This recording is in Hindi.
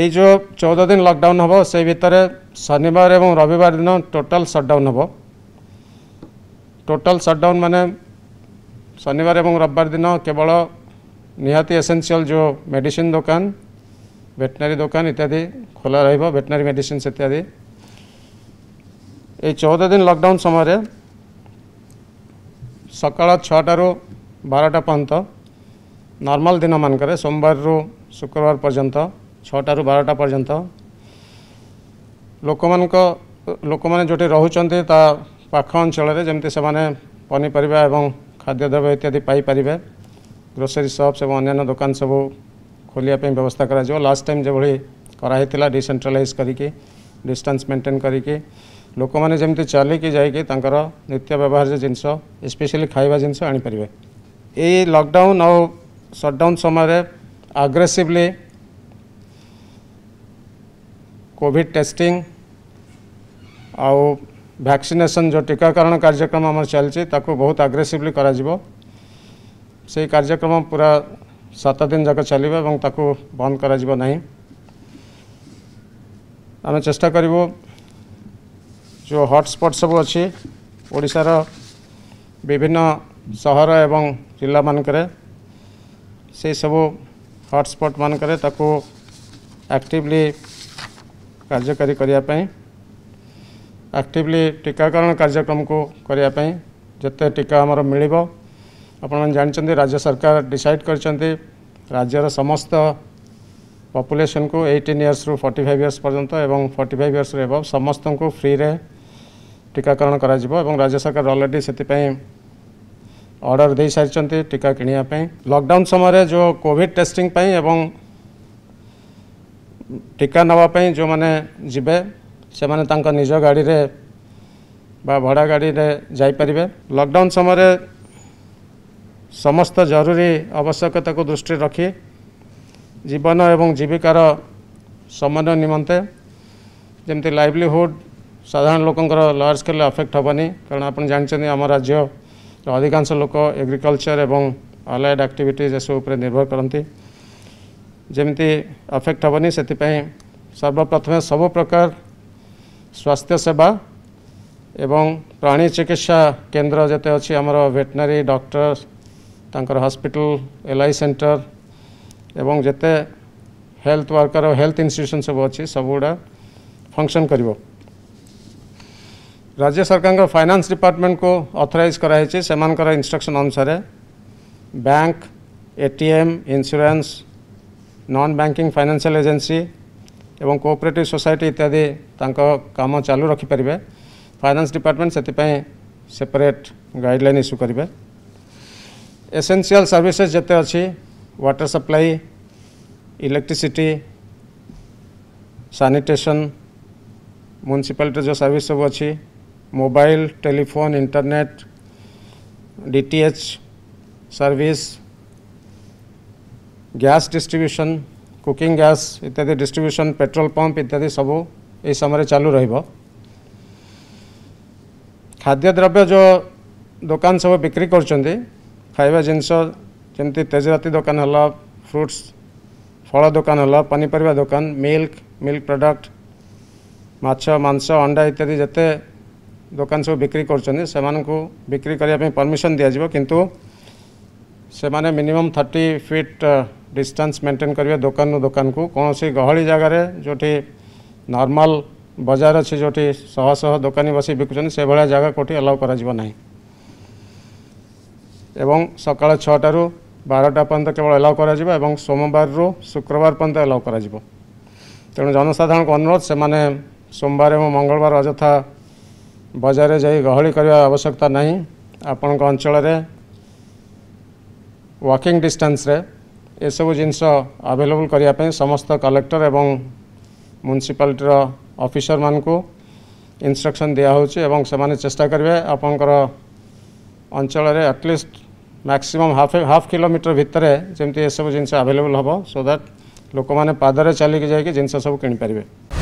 এই যে চৌদ দিন লকডাউন হব সেই ভিতরে শনিবার এবং রবিবার দিন টোটাল সটডাউন হব টোটাল সটডাউন মানে শনিবার এবং রবিবার দিন কেবল নিহতি এসেনসিয়াল যে মেডিসিন দোকান ভেটেনারি দোকান ইত্যাদি খোলা রহব ভেটেনারি মেডিসিনস ইত্যাদি এই চৌদ দিন লকডাউন সময় সকাল ছটার বারোটা পর্যন্ত নর্মাল দিন মানকরে সোমবার শুক্রবার পর্যন্ত छु बारटा पर्यत लोक मान लोक मैंने जोटे रोचे पाख अंचल जमी से पनीपरिया और खाद्यद्रव्य इत्यादि पाई ग्रोसरी सप्स और अन्न्य दुकान सब खोलने व्यवस्था कर लास्ट टाइम जो कराई थी डिसेट्रालाइज करके डिस्टेंस मेंटेन करके लोक मैंने जमी चलिकी जाकर नित्य व्यवहार जिन स्पेशली खावा जिनस आनीपरेंगे ये लकडाउन और सटाउन समय आग्रेसीवली कोविड टेस्टिंग आउ भैक्सीनेसन जो टीकाकरण कार्यक्रम आम चलती ताको बहुत आग्रेसीवली कर से कार्यक्रम पूरा सात दिन जाक चल बंद आम चेस्टा कर जो हटस्पट सब अच्छे ओडार विभिन्न सहर एवं जिला मानक से सबू हटस्पट मानक एक्टिवली कार्यकारी करने आक्टिवली टीकाकरण कार्यक्रम को करने जिते टीका आम मिल जानते राज्य सरकार डिसाइड कर राज्यर समस्त पपुलेसन को एटीन इयर्स रु फर्टी फाइव इयर्स पर्यटन और फर्टी फाइव इयर्स रु एव समस्त को फ्री रे टीकाकरण कर राज्य सरकार अलरेडी से अर्डर दे सारी टीका किणवाई लकडाउन समय जो कोविड टेस्टिंग एवं टीका नापी जो मैंने जी से निज गाड़ी बा भड़ा गाड़ी जापरें लकडाउन समय समस्त जरूरी आवश्यकता को दृष्टि रखी जीवन एवं जीविकार समन्वय निमंते जमी लाइवलीहुड साधारण लोकर लार्ज स्केल अफेक्ट हेनी कारण आप जानते आम राज्य अधिकांश लोक एग्रिकलचर और अलाइड आक्टिविटीज एसबूर निर्भर करती जमी अफेक्ट हेनि से सर्वप्रथमे सब प्रकार स्वास्थ्य सेवा एवं प्राणी चिकित्सा केन्द्र जिते अच्छी आम भेटनारी डर तर हस्पिटल एल आई सेन्टर एवं जिते हेल्थ वर्कर हेल्थ इनट्यूशन सब अच्छी सब गुड़ा फंक्शन कर राज्य सरकार फाइनेंस डिपार्टमेंट को अथराइज कराई इनस्ट्रक्शन अनुसार बैंक एटीएम, टी नन बैंकिंग फाइनेंशियल एजेंसी एवं कोऑपरेटिव सोसाइटी इत्यादि काम चालू रखिपर फाइनेंस डिपार्टमेंट से सेपरेट गाइडल इश्यू करेंगे एसेनसीआल सर्विसेस जिते अच्छी water supply electricity sanitation municipality जो सर्विस सब अच्छी mobile telephone internet DTH service gas distribution cooking gas ଇତ୍ୟାଦି ଡିଷ୍ଟ୍ରିବ୍ୟୁସନ୍ ପେଟ୍ରୋଲ୍ ପମ୍ପ ଇତ୍ୟାଦି ସବୁ ଏହି ସମୟରେ ଚାଲୁ ରହିବ ଖାଦ୍ୟଦ୍ରବ୍ୟ ଯେଉଁ ଦୋକାନ ସବୁ ବିକ୍ରି କରୁଛନ୍ତି ଖାଇବା ଜିନିଷ ଯେମିତି ତେଜରାତି ଦୋକାନ ହେଲା ଫ୍ରୁଟ୍ସ ଫଳ ଦୋକାନ ହେଲା ପନିପରିବା ଦୋକାନ ମିଲ୍କ ମିଲ୍କ ପ୍ରଡ଼କ୍ଟ ମାଛ ମାଂସ ଅଣ୍ଡା ଇତ୍ୟାଦି ଯେତେ ଦୋକାନ ସବୁ ବିକ୍ରି କରୁଛନ୍ତି ସେମାନଙ୍କୁ ବିକ୍ରି କରିବା ପାଇଁ ପରମିସନ୍ ଦିଆଯିବ କିନ୍ତୁ ସେମାନେ minimum thirty feet distance maintain କରିବେ ଦୋକାନରୁ ଦୋକାନକୁ କୌଣସି ଗହଳି ଜାଗାରେ ଯେଉଁଠି ନର୍ମାଲ୍ ବଜାର ଅଛି ଯେଉଁଠି ଶହ ଶହ ଦୋକାନୀ ବସି ବିକୁଛନ୍ତି ସେଭଳିଆ ଜାଗା କେଉଁଠି ଆଲାଉ କରାଯିବ ନାହିଁ ଏବଂ ସକାଳ ଛଅଟାରୁ ବାରଟା ପର୍ଯ୍ୟନ୍ତ କେବଳ ଆଲାଉ କରାଯିବ ଏବଂ ସୋମବାରରୁ ଶୁକ୍ରବାର ପର୍ଯ୍ୟନ୍ତ ଆଲାଉ କରାଯିବ ତେଣୁ ଜନସାଧାରଣଙ୍କୁ ଅନୁରୋଧ ସେମାନେ ସୋମବାର ଏବଂ ମଙ୍ଗଳବାର ଅଯଥା ବଜାରରେ ଯାଇ ଗହଳି କରିବା ଆବଶ୍ୟକତା ନାହିଁ ଆପଣଙ୍କ ଅଞ୍ଚଳରେ ୱାକିଂ ଡିଷ୍ଟାନ୍ସରେ ଏସବୁ ଜିନିଷ ଆଭେଲେବୁଲ୍ କରିବା ପାଇଁ ସମସ୍ତ କଲେକ୍ଟର ଏବଂ ମ୍ୟୁନିସିପାଲିଟିର ଅଫିସରମାନଙ୍କୁ ଇନଷ୍ଟ୍ରକ୍ସନ୍ ଦିଆହେଉଛି ଏବଂ ସେମାନେ ଚେଷ୍ଟା କରିବେ ଆପଣଙ୍କର ଅଞ୍ଚଳରେ at least maximum half half kilometre ଭିତରେ ଯେମିତି ଏସବୁ ଜିନିଷ ଆଭେଲେବୁଲ୍ ହେବ ସୋ ଦ୍ୟାଟ୍ ଲୋକମାନେ ପାଦରେ ଚାଲିକି ଯାଇକି ଜିନିଷ ସବୁ କିଣିପାରିବେ